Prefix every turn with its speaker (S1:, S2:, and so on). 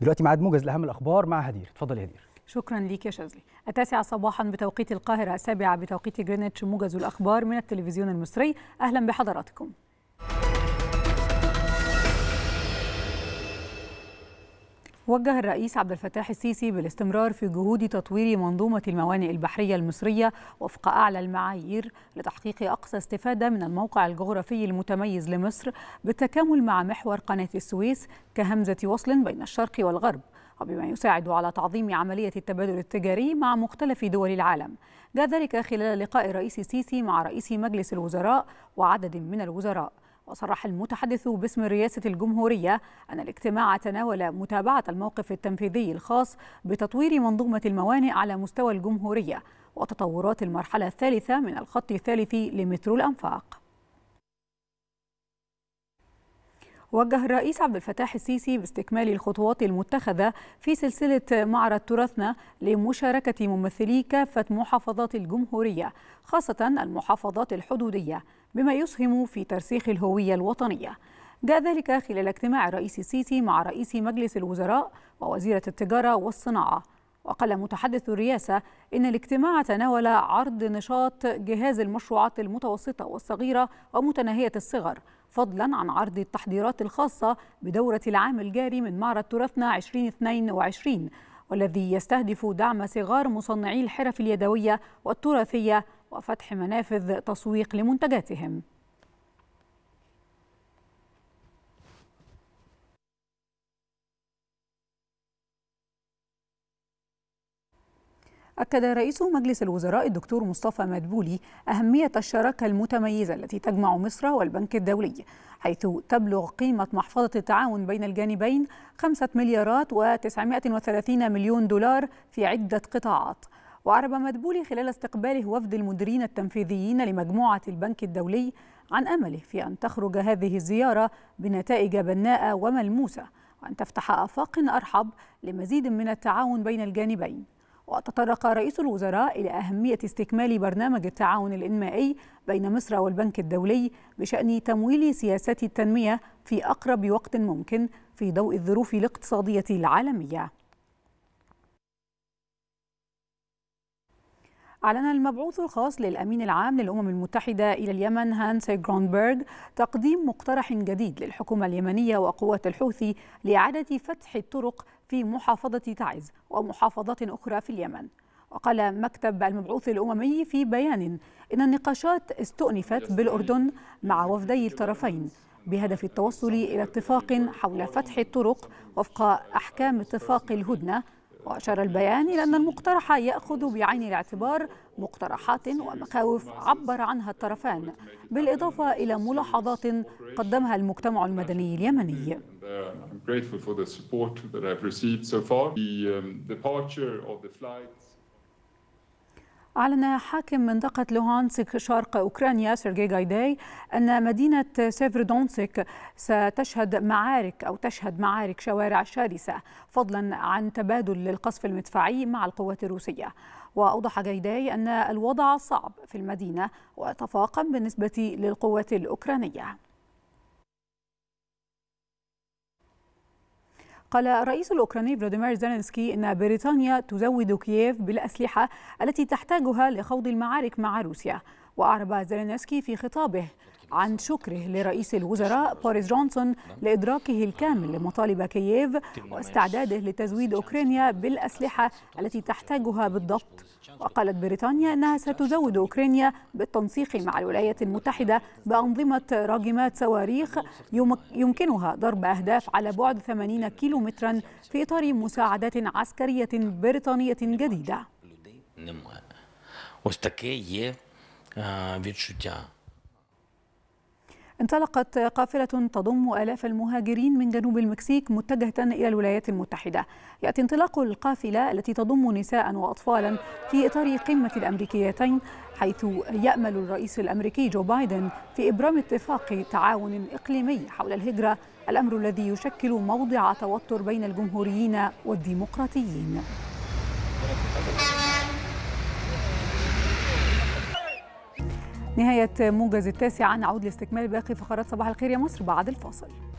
S1: دلوقتي معاد موجز لاهم الاخبار مع هدير اتفضل يا هدير شكرا ليك يا شاذلي التاسعة صباحا بتوقيت القاهرة السابعة بتوقيت جرينتش موجز الأخبار من التلفزيون المصري أهلا بحضراتكم وجه الرئيس عبد الفتاح السيسي بالاستمرار في جهود تطوير منظومة الموانئ البحرية المصرية وفق أعلى المعايير لتحقيق أقصى استفادة من الموقع الجغرافي المتميز لمصر بالتكامل مع محور قناة السويس كهمزة وصل بين الشرق والغرب وبما يساعد على تعظيم عملية التبادل التجاري مع مختلف دول العالم جاء ذلك خلال لقاء الرئيس السيسي مع رئيس مجلس الوزراء وعدد من الوزراء وصرح المتحدث باسم رئاسة الجمهورية أن الاجتماع تناول متابعة الموقف التنفيذي الخاص بتطوير منظومة الموانئ على مستوى الجمهورية وتطورات المرحلة الثالثة من الخط الثالث لمترو الأنفاق وجه الرئيس عبد الفتاح السيسي باستكمال الخطوات المتخذة في سلسلة معرض تراثنا لمشاركة ممثلي كافة محافظات الجمهورية خاصة المحافظات الحدودية بما يسهم في ترسيخ الهوية الوطنية جاء ذلك خلال اجتماع الرئيس السيسي مع رئيس مجلس الوزراء ووزيرة التجارة والصناعة وقال متحدث الرئاسة إن الاجتماع تناول عرض نشاط جهاز المشروعات المتوسطة والصغيرة ومتناهية الصغر فضلا عن عرض التحضيرات الخاصة بدورة العام الجاري من معرض ترفنا 2022 والذي يستهدف دعم صغار مصنعي الحرف اليدوية والتراثية وفتح منافذ تسويق لمنتجاتهم أكد رئيس مجلس الوزراء الدكتور مصطفى مدبولي أهمية الشراكة المتميزة التي تجمع مصر والبنك الدولي حيث تبلغ قيمة محفظة التعاون بين الجانبين 5 مليارات و930 مليون دولار في عدة قطاعات وأعرب مدبولي خلال استقباله وفد المديرين التنفيذيين لمجموعة البنك الدولي عن أمله في أن تخرج هذه الزيارة بنتائج بناءة وملموسة وأن تفتح آفاق أرحب لمزيد من التعاون بين الجانبين وتطرق رئيس الوزراء إلى أهمية استكمال برنامج التعاون الإنمائي بين مصر والبنك الدولي بشأن تمويل سياسات التنمية في أقرب وقت ممكن في ضوء الظروف الاقتصادية العالمية أعلن المبعوث الخاص للأمين العام للأمم المتحدة إلى اليمن هانس جرونبرغ تقديم مقترح جديد للحكومة اليمنية وقوات الحوثي لإعادة فتح الطرق في محافظة تعز ومحافظات أخرى في اليمن وقال مكتب المبعوث الأممي في بيان إن النقاشات استؤنفت بالأردن مع وفدي الطرفين بهدف التوصل إلى اتفاق حول فتح الطرق وفق أحكام اتفاق الهدنة وأشار البيان إلى أن المقترح يأخذ بعين الاعتبار مقترحات ومخاوف عبر عنها الطرفان بالإضافة إلى ملاحظات قدمها المجتمع المدني اليمني uh, أعلن حاكم منطقة لوهانسك شرق أوكرانيا سيرجي غايداي أن مدينة سيفردونسك ستشهد معارك أو تشهد معارك شوارع شرسة فضلا عن تبادل القصف المدفعي مع القوات الروسية وأوضح غايداي أن الوضع صعب في المدينة وتفاقم بالنسبة للقوات الأوكرانية قال الرئيس الأوكراني فلاديمير زيلينسكي أن بريطانيا تزود كييف بالأسلحة التي تحتاجها لخوض المعارك مع روسيا وأعرب زيلينسكي في خطابه عن شكره لرئيس الوزراء بوريس جونسون لإدراكه الكامل لمطالب كييف واستعداده لتزويد أوكرانيا بالأسلحة التي تحتاجها بالضبط وقالت بريطانيا أنها ستزود أوكرانيا بالتنسيق مع الولايات المتحدة بأنظمة راجمات صواريخ يمكنها ضرب أهداف على بعد 80 كيلومترا في إطار مساعدات عسكرية بريطانية جديدة відчуття. آه، انطلقت قافلة تضم آلاف المهاجرين من جنوب المكسيك متجهة إلى الولايات المتحدة يأتي انطلاق القافلة التي تضم نساء وأطفالا في إطار قمة الأمريكيتين حيث يأمل الرئيس الأمريكي جو بايدن في إبرام اتفاق تعاون إقليمي حول الهجرة الأمر الذي يشكل موضع توتر بين الجمهوريين والديمقراطيين نهاية موجز التاسع نعود لاستكمال باقي فقرات صباح الخير يا مصر بعد الفاصل